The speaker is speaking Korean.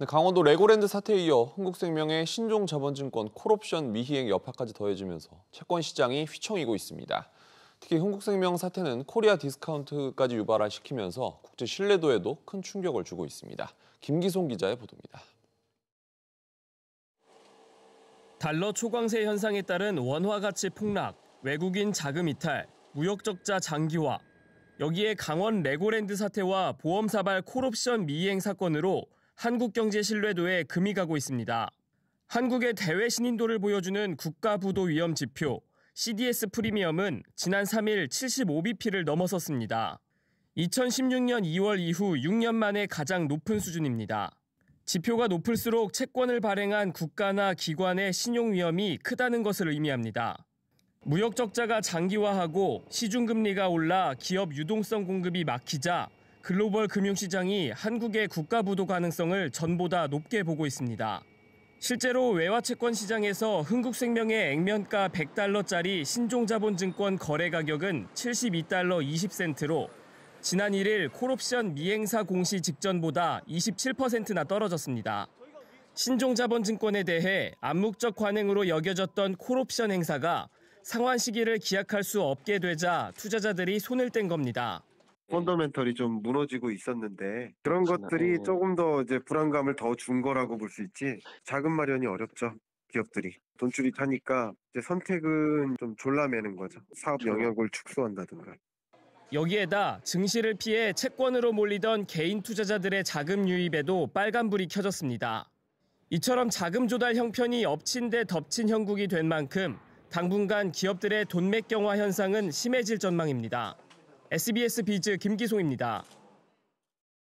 네, 강원도 레고랜드 사태에 이어 한국생명의 신종 자본증권 콜옵션 미희행 여파까지 더해지면서 채권 시장이 휘청이고 있습니다. 특히 한국생명 사태는 코리아 디스카운트까지 유발화 시키면서 국제 신뢰도에도 큰 충격을 주고 있습니다. 김기송 기자의 보도입니다. 달러 초강세 현상에 따른 원화 가치 폭락, 외국인 자금 이탈, 무역 적자 장기화. 여기에 강원 레고랜드 사태와 보험사발 콜옵션 미이행 사건으로 한국 경제 신뢰도에 금이 가고 있습니다. 한국의 대외 신인도를 보여주는 국가부도 위험 지표 CDS 프리미엄은 지난 3일 75BP를 넘어섰습니다. 2016년 2월 이후 6년 만에 가장 높은 수준입니다. 지표가 높을수록 채권을 발행한 국가나 기관의 신용 위험이 크다는 것을 의미합니다. 무역 적자가 장기화하고 시중금리가 올라 기업 유동성 공급이 막히자 글로벌 금융시장이 한국의 국가부도 가능성을 전보다 높게 보고 있습니다. 실제로 외화채권 시장에서 흥국생명의 액면가 100달러짜리 신종자본증권 거래 가격은 72달러 20센트로 지난 1일 콜옵션 미행사 공시 직전보다 27%나 떨어졌습니다. 신종자본증권에 대해 암묵적 관행으로 여겨졌던 콜옵션 행사가 상환 시기를 기약할 수 없게 되자 투자자들이 손을 뗀 겁니다. 예. 펀더멘털이 좀 무너지고 있었는데 그런 것들이 예. 조금 더 이제 불안감을 더 준 거라고 볼 수 있지 자금 마련이 어렵죠 기업들이 돈줄이 타니까 이제 선택은 좀 졸라매는 거죠 사업 그렇죠. 영역을 축소한다든가 여기에다 증시를 피해 채권으로 몰리던 개인 투자자들의 자금 유입에도 빨간불이 켜졌습니다. 이처럼 자금 조달 형편이 엎친 데 덮친 형국이 된 만큼 당분간 기업들의 돈맥 경화 현상은 심해질 전망입니다. SBS 비즈 김기송입니다.